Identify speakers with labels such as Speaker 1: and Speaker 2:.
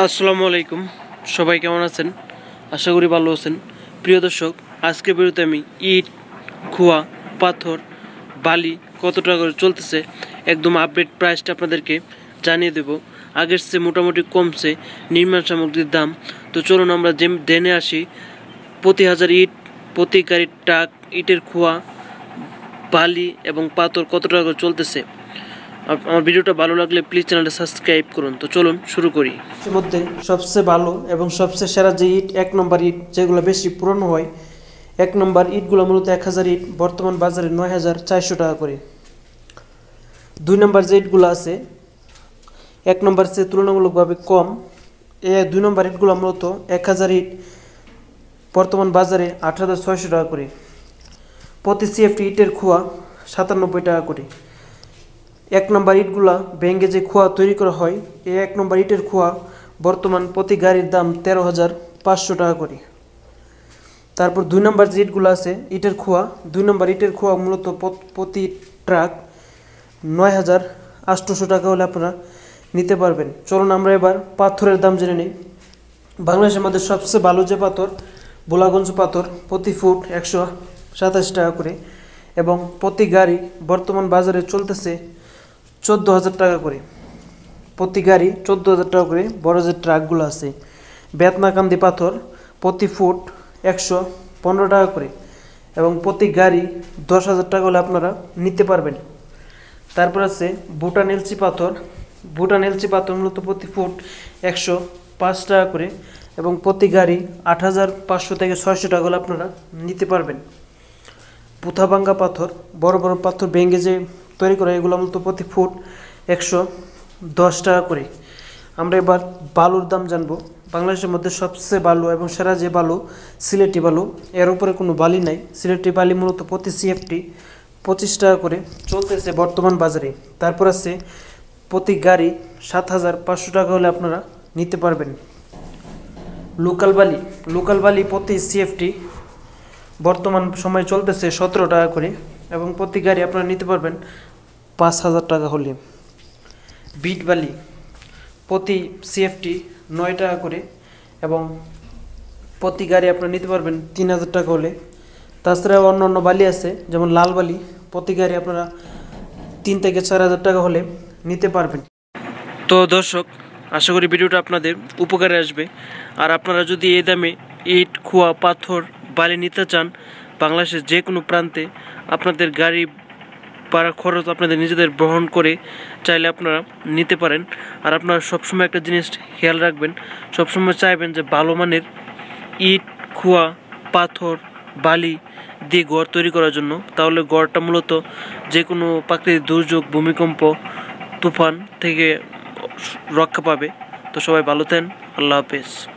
Speaker 1: আসসালামু আলাইকুম সবাই কেমন আছেন আশা করি ভালো আছেন প্রিয় দর্শক আজকে বেরোতে আমি ইট খোয়া পাথর বালি কত টাকা করে চলতেছে একদম আপডেট প্রাইসটা আপনাদেরকে জানিয়ে দেব আগের চেয়ে মোটামুটি কমছে নির্মাণ সামগ্রীর দাম তো চলুন আমরা যে দেনে আসি প্রতি হাজার ইট প্রতি গাড়ির টাক ইটের খোয়া বালি এবং পাথর কত টাকা করে চলতেছে আমার ভিডিওটা ভালো লাগলে প্লিজ চ্যানেলটা সাবস্ক্রাইব করুন তো চলুন শুরু করি এর মধ্যে সবচেয়ে ভালো এবং সবচেয়ে সেরা যে ইট এক নম্বর ইট যেগুলো বেশি পুরনো হয় এক নম্বর ইটগুলো মূলত এক হাজার ইট বর্তমান বাজারে নয় হাজার চারশো টাকা করে দুই নম্বর যে ইটগুলো আছে এক নম্বর সে তুলনামূলকভাবে কম এ দুই নম্বর ইটগুলো মূলত এক হাজার ইট বর্তমান বাজারে আট হাজার ছয়শো টাকা করে প্রতি সিএফটি ইটের খোয়া সাতানব্বই টাকা করে এক নম্বর ইটগুলা ব্যাঙ্গে যে খোয়া তৈরি করা হয় এই এক নম্বর ইটের খোয়া বর্তমান প্রতি গাড়ির দাম তেরো হাজার পাঁচশো টাকা করে তারপর দুই নম্বর যে ইটগুলো আছে ইটের খোয়া দুই নম্বর ইটের খোয়া মূলত প্রতি ট্রাক নয় হাজার আটশোশো টাকা হলে আপনারা নিতে পারবেন চলুন আমরা এবার পাথরের দাম জেনে নিই বাংলাদেশে আমাদের সবচেয়ে ভালো যে পাথর বোলাগঞ্জ পাথর প্রতি ফুট একশো সাতাশ টাকা করে এবং প্রতি গাড়ি বর্তমান বাজারে চলতেছে চোদ্দো হাজার টাকা করে প্রতি গাড়ি চোদ্দো হাজার টাকা করে বড় যে ট্রাকগুলো আছে বেতনাকান্দি পাথর প্রতি ফুট একশো পনেরো টাকা করে এবং প্রতি গাড়ি দশ হাজার টাকা হলে আপনারা নিতে পারবেন তারপর আছে ভুটান এলচি পাথর ভুটান এলচি পাথর মূলত প্রতি ফুট একশো পাঁচ টাকা করে এবং প্রতি গাড়ি আট হাজার পাঁচশো থেকে ছয়শো টাকা হলে আপনারা নিতে পারবেন পুথাভাঙ্গা পাথর বড় বড় পাথর ভেঙে যে তৈরি করা এগুলো মূলত প্রতি ফুট একশো দশ টাকা করে আমরা এবার বালুর দাম জানবো বাংলাদেশের মধ্যে সবচেয়ে বালু এবং সেরা যে বালু সিলেটি বালু এর উপরে কোনো বালি নাই সিলেটি বালি মূলত প্রতি সিএফটি পঁচিশ টাকা করে চলতেছে বর্তমান বাজারে তারপর আছে প্রতি গাড়ি সাত হাজার পাঁচশো টাকা হলে আপনারা নিতে পারবেন লোকাল বালি লোকাল বালি প্রতি সিএফটি বর্তমান সময়ে চলতেছে সতেরো টাকা করে এবং প্রতি গাড়ি আপনারা নিতে পারবেন পাঁচ হাজার টাকা হলে বিট বালি প্রতি সিএফটি নয় টাকা করে এবং প্রতি গাড়ি আপনারা নিতে পারবেন তিন হাজার টাকা হলে তাছাড়া অন্য অন্য বালি আছে যেমন লাল বালি প্রতি গাড়ি আপনারা তিন থেকে চার হাজার টাকা হলে নিতে পারবেন তো দর্শক আশা করি ভিডিওটা আপনাদের উপকারে আসবে আর আপনারা যদি এই দামে ইট খোয়া পাথর বালি নিতে চান বাংলাদেশের যে কোনো প্রান্তে আপনাদের গাড়ি পাড়া খরচ আপনাদের নিজেদের বহন করে চাইলে আপনারা নিতে পারেন আর আপনারা সবসময় একটা জিনিস খেয়াল রাখবেন সবসময় চাইবেন যে ভালো মানের ইট খোয়া পাথর বালি দিয়ে গড় তৈরি করার জন্য তাহলে গড়টা মূলত যে কোনো প্রাকৃতিক দুর্যোগ ভূমিকম্প তুফান থেকে রক্ষা পাবে তো সবাই ভালো থাকেন আল্লাহ হাফেজ